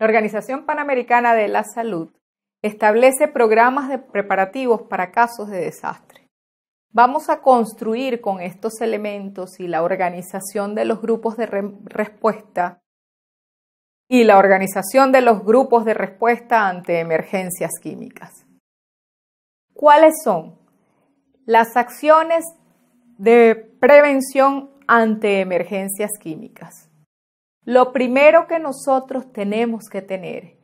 La Organización Panamericana de la Salud establece programas de preparativos para casos de desastre. Vamos a construir con estos elementos y la organización de los grupos de respuesta y la organización de los grupos de respuesta ante emergencias químicas. ¿Cuáles son? Las acciones de prevención ante emergencias químicas. Lo primero que nosotros tenemos que tener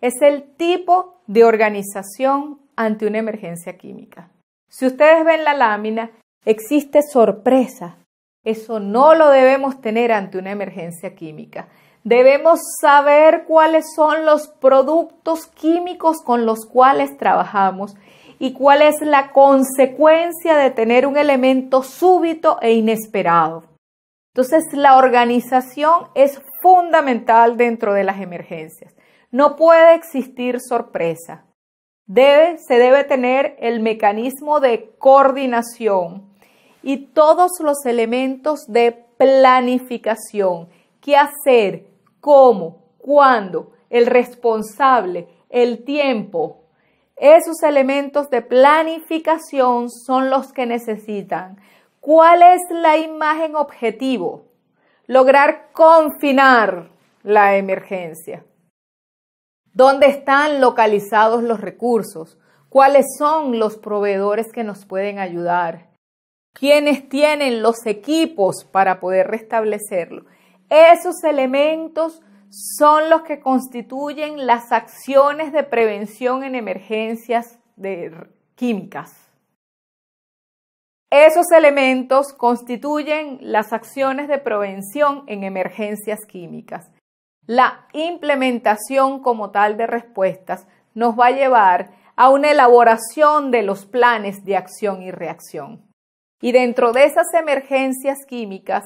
es el tipo de organización ante una emergencia química. Si ustedes ven la lámina, existe sorpresa. Eso no lo debemos tener ante una emergencia química. Debemos saber cuáles son los productos químicos con los cuales trabajamos y cuál es la consecuencia de tener un elemento súbito e inesperado. Entonces, la organización es fundamental dentro de las emergencias. No puede existir sorpresa. Debe, se debe tener el mecanismo de coordinación y todos los elementos de planificación. ¿Qué hacer? ¿Cómo? ¿Cuándo? El responsable, el tiempo. Esos elementos de planificación son los que necesitan. ¿Cuál es la imagen objetivo? lograr confinar la emergencia. ¿Dónde están localizados los recursos? ¿Cuáles son los proveedores que nos pueden ayudar? ¿Quiénes tienen los equipos para poder restablecerlo? Esos elementos son los que constituyen las acciones de prevención en emergencias químicas. Esos elementos constituyen las acciones de prevención en emergencias químicas. La implementación como tal de respuestas nos va a llevar a una elaboración de los planes de acción y reacción. Y dentro de esas emergencias químicas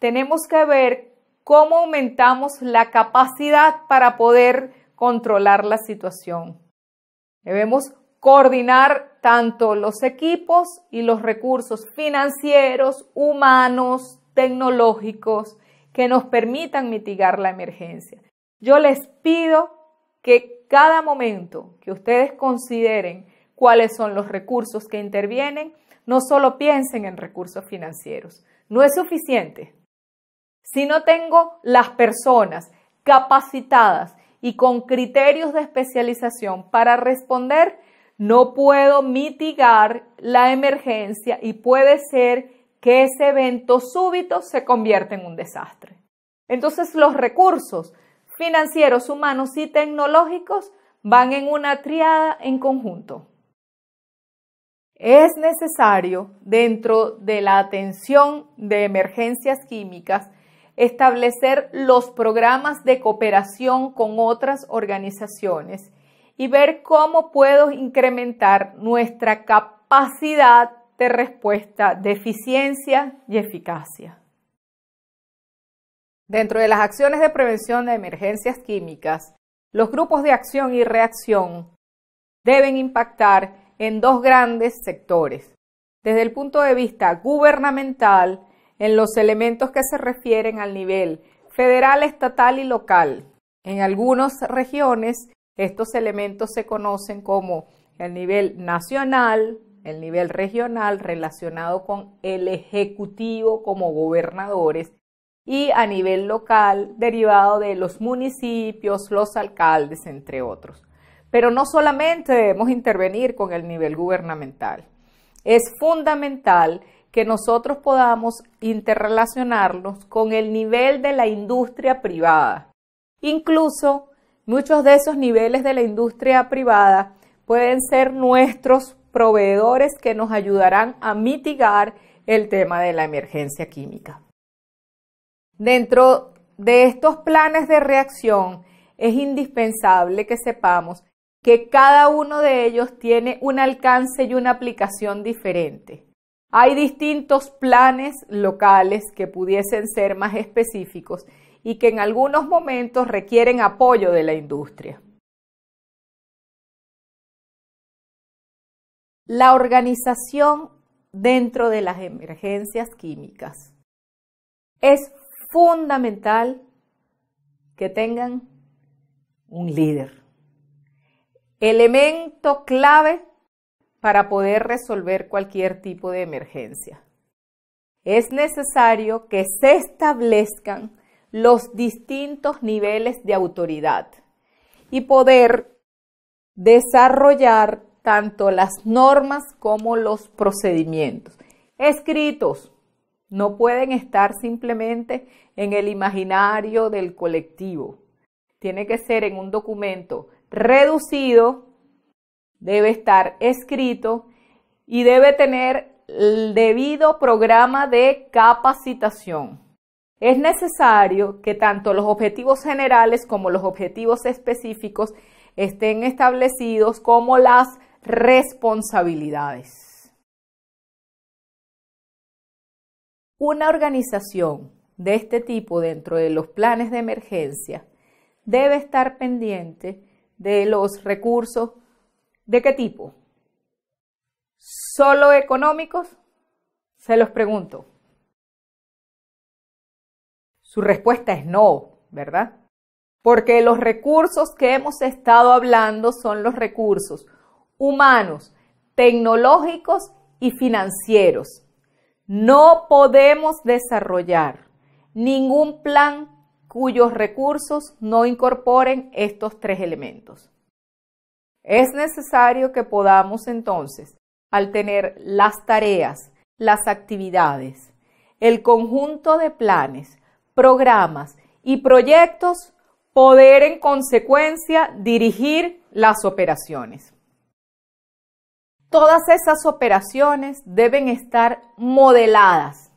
tenemos que ver cómo aumentamos la capacidad para poder controlar la situación. Debemos coordinar tanto los equipos y los recursos financieros, humanos, tecnológicos que nos permitan mitigar la emergencia. Yo les pido que cada momento que ustedes consideren cuáles son los recursos que intervienen, no solo piensen en recursos financieros. No es suficiente. Si no tengo las personas capacitadas y con criterios de especialización para responder, no puedo mitigar la emergencia y puede ser que ese evento súbito se convierta en un desastre. Entonces los recursos financieros, humanos y tecnológicos van en una triada en conjunto. Es necesario, dentro de la atención de emergencias químicas, establecer los programas de cooperación con otras organizaciones y ver cómo puedo incrementar nuestra capacidad de respuesta de eficiencia y eficacia. Dentro de las acciones de prevención de emergencias químicas, los grupos de acción y reacción deben impactar en dos grandes sectores. Desde el punto de vista gubernamental, en los elementos que se refieren al nivel federal, estatal y local. En algunas regiones, estos elementos se conocen como el nivel nacional, el nivel regional relacionado con el ejecutivo como gobernadores y a nivel local derivado de los municipios, los alcaldes, entre otros. Pero no solamente debemos intervenir con el nivel gubernamental. Es fundamental que nosotros podamos interrelacionarnos con el nivel de la industria privada, incluso Muchos de esos niveles de la industria privada pueden ser nuestros proveedores que nos ayudarán a mitigar el tema de la emergencia química. Dentro de estos planes de reacción es indispensable que sepamos que cada uno de ellos tiene un alcance y una aplicación diferente. Hay distintos planes locales que pudiesen ser más específicos y que en algunos momentos requieren apoyo de la industria. La organización dentro de las emergencias químicas. Es fundamental que tengan un líder. Elemento clave para poder resolver cualquier tipo de emergencia. Es necesario que se establezcan los distintos niveles de autoridad y poder desarrollar tanto las normas como los procedimientos. Escritos no pueden estar simplemente en el imaginario del colectivo. Tiene que ser en un documento reducido, debe estar escrito y debe tener el debido programa de capacitación. Es necesario que tanto los objetivos generales como los objetivos específicos estén establecidos como las responsabilidades. Una organización de este tipo dentro de los planes de emergencia debe estar pendiente de los recursos de qué tipo. ¿Solo económicos? Se los pregunto. Su respuesta es no, ¿verdad? Porque los recursos que hemos estado hablando son los recursos humanos, tecnológicos y financieros. No podemos desarrollar ningún plan cuyos recursos no incorporen estos tres elementos. Es necesario que podamos entonces, al tener las tareas, las actividades, el conjunto de planes, programas y proyectos, poder en consecuencia dirigir las operaciones. Todas esas operaciones deben estar modeladas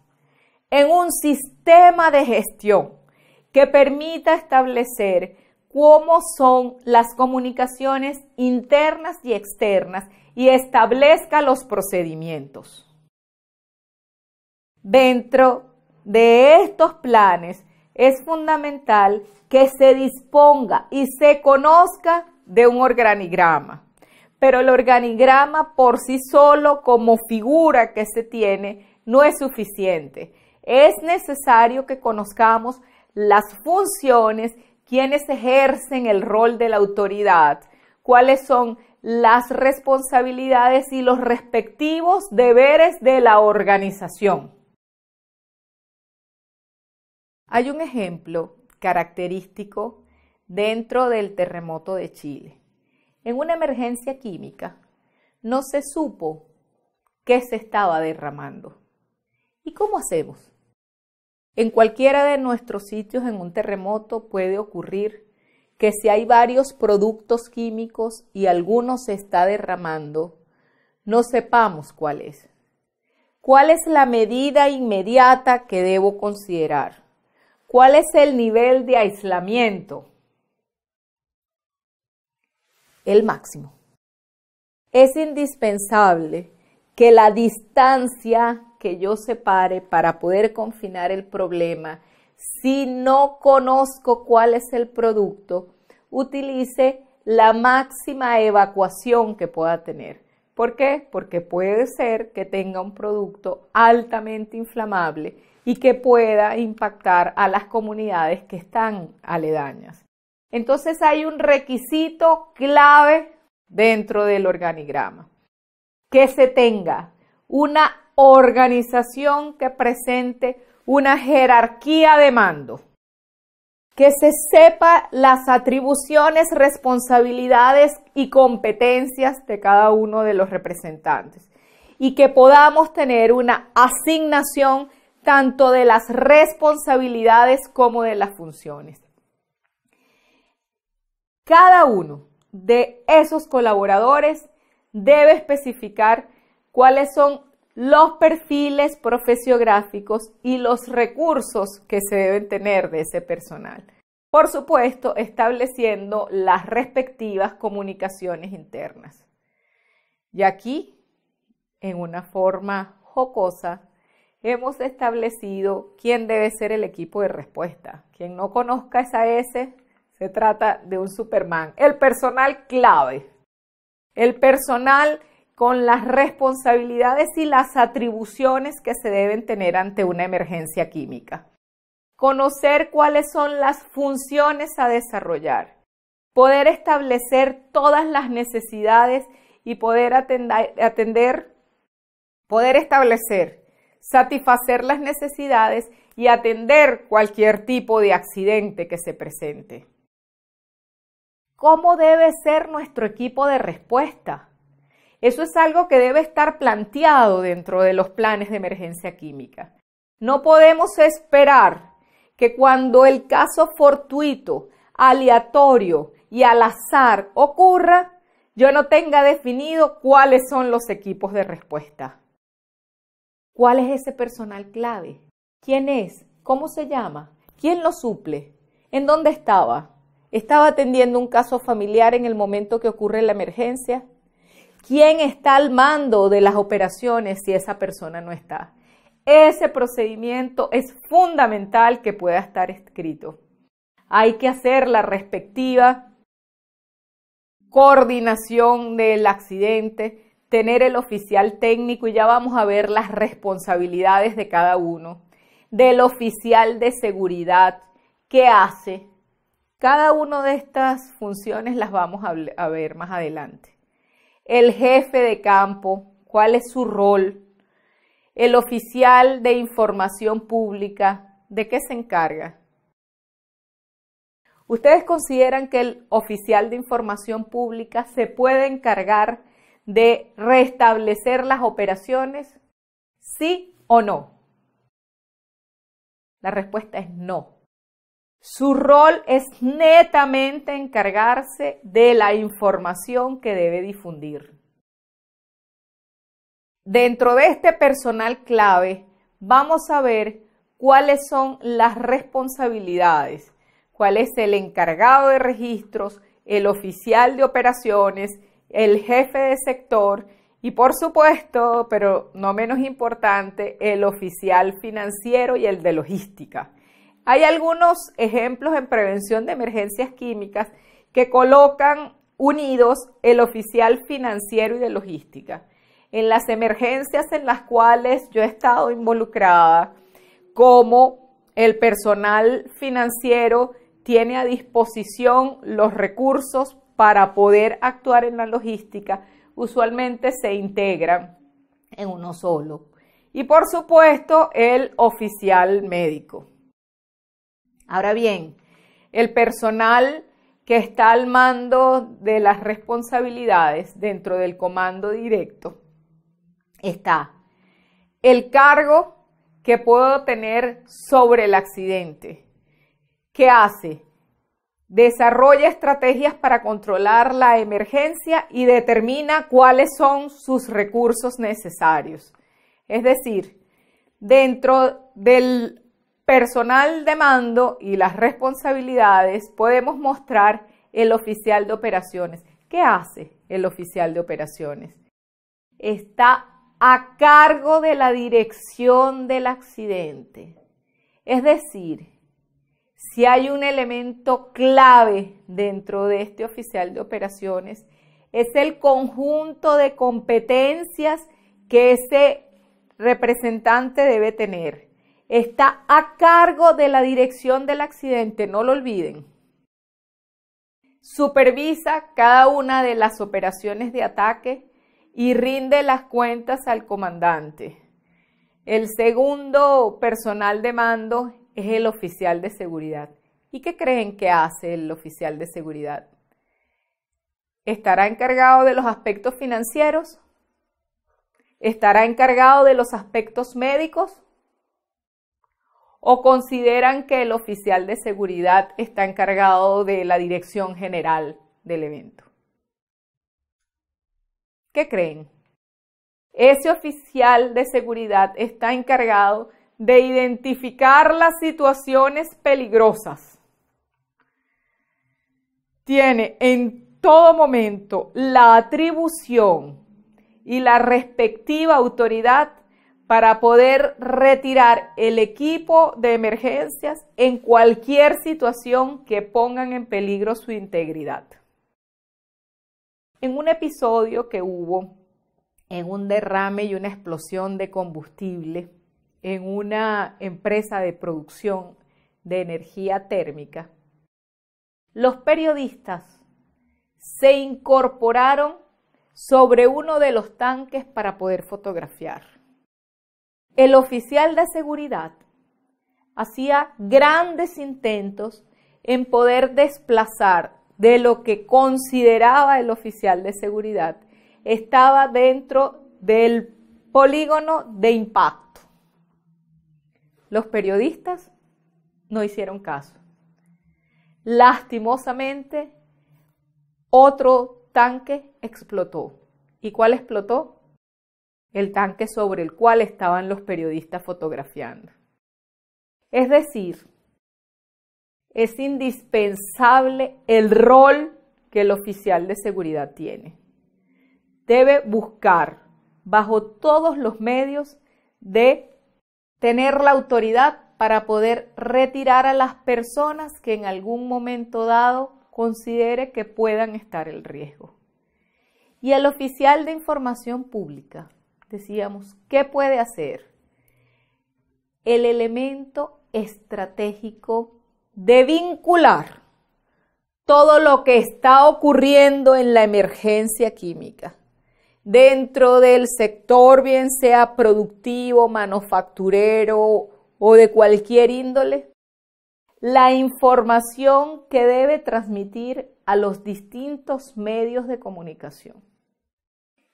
en un sistema de gestión que permita establecer cómo son las comunicaciones internas y externas y establezca los procedimientos. Dentro de estos planes, es fundamental que se disponga y se conozca de un organigrama. Pero el organigrama por sí solo como figura que se tiene no es suficiente. Es necesario que conozcamos las funciones, quienes ejercen el rol de la autoridad, cuáles son las responsabilidades y los respectivos deberes de la organización. Hay un ejemplo característico dentro del terremoto de Chile. En una emergencia química no se supo qué se estaba derramando. ¿Y cómo hacemos? En cualquiera de nuestros sitios en un terremoto puede ocurrir que si hay varios productos químicos y alguno se está derramando, no sepamos cuál es. ¿Cuál es la medida inmediata que debo considerar? ¿Cuál es el nivel de aislamiento? El máximo. Es indispensable que la distancia que yo separe para poder confinar el problema, si no conozco cuál es el producto, utilice la máxima evacuación que pueda tener. ¿Por qué? Porque puede ser que tenga un producto altamente inflamable y que pueda impactar a las comunidades que están aledañas. Entonces hay un requisito clave dentro del organigrama, que se tenga una organización que presente una jerarquía de mando, que se sepa las atribuciones, responsabilidades y competencias de cada uno de los representantes y que podamos tener una asignación tanto de las responsabilidades como de las funciones. Cada uno de esos colaboradores debe especificar cuáles son los perfiles profesiográficos y los recursos que se deben tener de ese personal. Por supuesto, estableciendo las respectivas comunicaciones internas. Y aquí, en una forma jocosa, hemos establecido quién debe ser el equipo de respuesta. Quien no conozca esa S, se trata de un Superman. El personal clave. El personal con las responsabilidades y las atribuciones que se deben tener ante una emergencia química. Conocer cuáles son las funciones a desarrollar. Poder establecer todas las necesidades y poder atender, atender poder establecer satisfacer las necesidades y atender cualquier tipo de accidente que se presente. ¿Cómo debe ser nuestro equipo de respuesta? Eso es algo que debe estar planteado dentro de los planes de emergencia química. No podemos esperar que cuando el caso fortuito, aleatorio y al azar ocurra, yo no tenga definido cuáles son los equipos de respuesta. ¿Cuál es ese personal clave? ¿Quién es? ¿Cómo se llama? ¿Quién lo suple? ¿En dónde estaba? ¿Estaba atendiendo un caso familiar en el momento que ocurre la emergencia? ¿Quién está al mando de las operaciones si esa persona no está? Ese procedimiento es fundamental que pueda estar escrito. Hay que hacer la respectiva coordinación del accidente, tener el oficial técnico y ya vamos a ver las responsabilidades de cada uno, del oficial de seguridad, qué hace. Cada una de estas funciones las vamos a ver más adelante. El jefe de campo, cuál es su rol. El oficial de información pública, ¿de qué se encarga? ¿Ustedes consideran que el oficial de información pública se puede encargar de restablecer las operaciones? ¿Sí o no? La respuesta es no. Su rol es netamente encargarse de la información que debe difundir. Dentro de este personal clave vamos a ver cuáles son las responsabilidades, cuál es el encargado de registros, el oficial de operaciones, el jefe de sector y por supuesto, pero no menos importante, el oficial financiero y el de logística. Hay algunos ejemplos en prevención de emergencias químicas que colocan unidos el oficial financiero y de logística. En las emergencias en las cuales yo he estado involucrada, como el personal financiero tiene a disposición los recursos para poder actuar en la logística usualmente se integra en uno solo. Y por supuesto el oficial médico. Ahora bien, el personal que está al mando de las responsabilidades dentro del comando directo está el cargo que puedo tener sobre el accidente. ¿Qué hace? desarrolla estrategias para controlar la emergencia y determina cuáles son sus recursos necesarios. Es decir, dentro del personal de mando y las responsabilidades podemos mostrar el oficial de operaciones. ¿Qué hace el oficial de operaciones? Está a cargo de la dirección del accidente. Es decir, si hay un elemento clave dentro de este oficial de operaciones, es el conjunto de competencias que ese representante debe tener. Está a cargo de la dirección del accidente, no lo olviden. Supervisa cada una de las operaciones de ataque y rinde las cuentas al comandante. El segundo personal de mando es el oficial de seguridad. ¿Y qué creen que hace el oficial de seguridad? ¿Estará encargado de los aspectos financieros? ¿Estará encargado de los aspectos médicos? ¿O consideran que el oficial de seguridad está encargado de la dirección general del evento? ¿Qué creen? Ese oficial de seguridad está encargado de identificar las situaciones peligrosas. Tiene en todo momento la atribución y la respectiva autoridad para poder retirar el equipo de emergencias en cualquier situación que pongan en peligro su integridad. En un episodio que hubo en un derrame y una explosión de combustible, en una empresa de producción de energía térmica, los periodistas se incorporaron sobre uno de los tanques para poder fotografiar. El oficial de seguridad hacía grandes intentos en poder desplazar de lo que consideraba el oficial de seguridad. Estaba dentro del polígono de impacto los periodistas no hicieron caso. Lastimosamente, otro tanque explotó. ¿Y cuál explotó? El tanque sobre el cual estaban los periodistas fotografiando. Es decir, es indispensable el rol que el oficial de seguridad tiene. Debe buscar bajo todos los medios de tener la autoridad para poder retirar a las personas que en algún momento dado considere que puedan estar en riesgo. Y el oficial de información pública, decíamos, ¿qué puede hacer? El elemento estratégico de vincular todo lo que está ocurriendo en la emergencia química dentro del sector, bien sea productivo, manufacturero o de cualquier índole, la información que debe transmitir a los distintos medios de comunicación.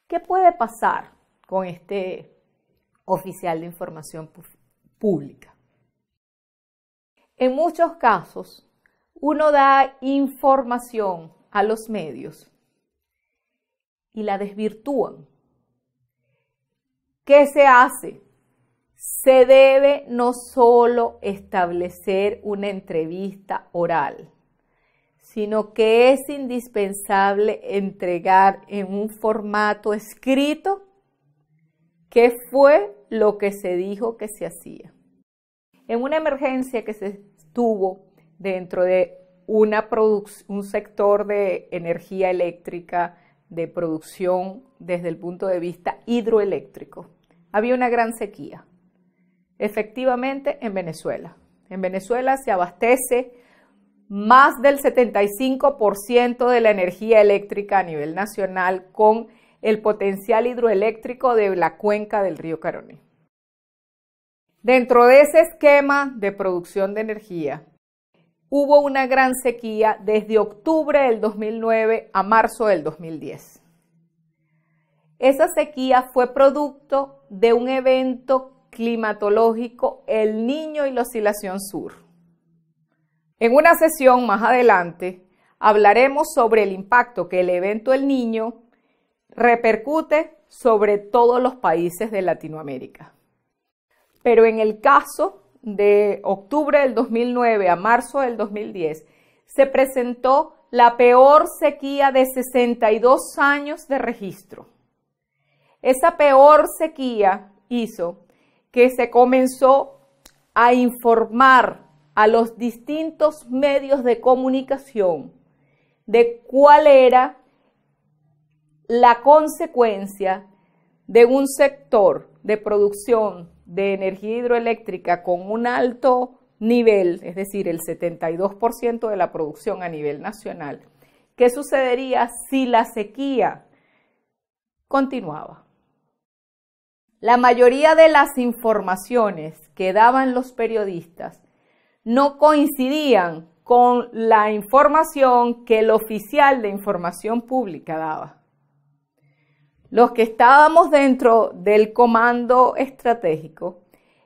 ¿Qué puede pasar con este oficial de información pública? En muchos casos, uno da información a los medios y la desvirtúan. ¿Qué se hace? Se debe no solo establecer una entrevista oral, sino que es indispensable entregar en un formato escrito qué fue lo que se dijo que se hacía. En una emergencia que se tuvo dentro de una un sector de energía eléctrica de producción desde el punto de vista hidroeléctrico. Había una gran sequía, efectivamente, en Venezuela. En Venezuela se abastece más del 75% de la energía eléctrica a nivel nacional con el potencial hidroeléctrico de la cuenca del río Caroní. Dentro de ese esquema de producción de energía, hubo una gran sequía desde octubre del 2009 a marzo del 2010. Esa sequía fue producto de un evento climatológico El Niño y la Oscilación Sur. En una sesión más adelante hablaremos sobre el impacto que el evento El Niño repercute sobre todos los países de Latinoamérica. Pero en el caso de octubre del 2009 a marzo del 2010, se presentó la peor sequía de 62 años de registro. Esa peor sequía hizo que se comenzó a informar a los distintos medios de comunicación de cuál era la consecuencia de un sector de producción de energía hidroeléctrica con un alto nivel, es decir, el 72% de la producción a nivel nacional, ¿qué sucedería si la sequía continuaba? La mayoría de las informaciones que daban los periodistas no coincidían con la información que el oficial de información pública daba los que estábamos dentro del comando estratégico,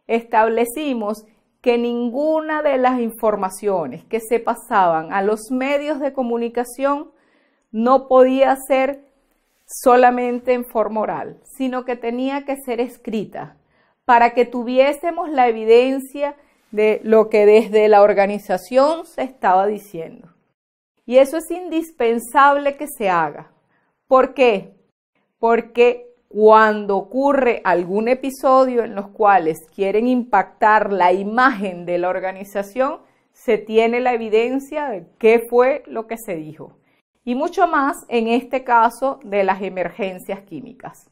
establecimos que ninguna de las informaciones que se pasaban a los medios de comunicación no podía ser solamente en forma oral, sino que tenía que ser escrita para que tuviésemos la evidencia de lo que desde la organización se estaba diciendo. Y eso es indispensable que se haga. ¿Por qué? porque cuando ocurre algún episodio en los cuales quieren impactar la imagen de la organización, se tiene la evidencia de qué fue lo que se dijo. Y mucho más en este caso de las emergencias químicas.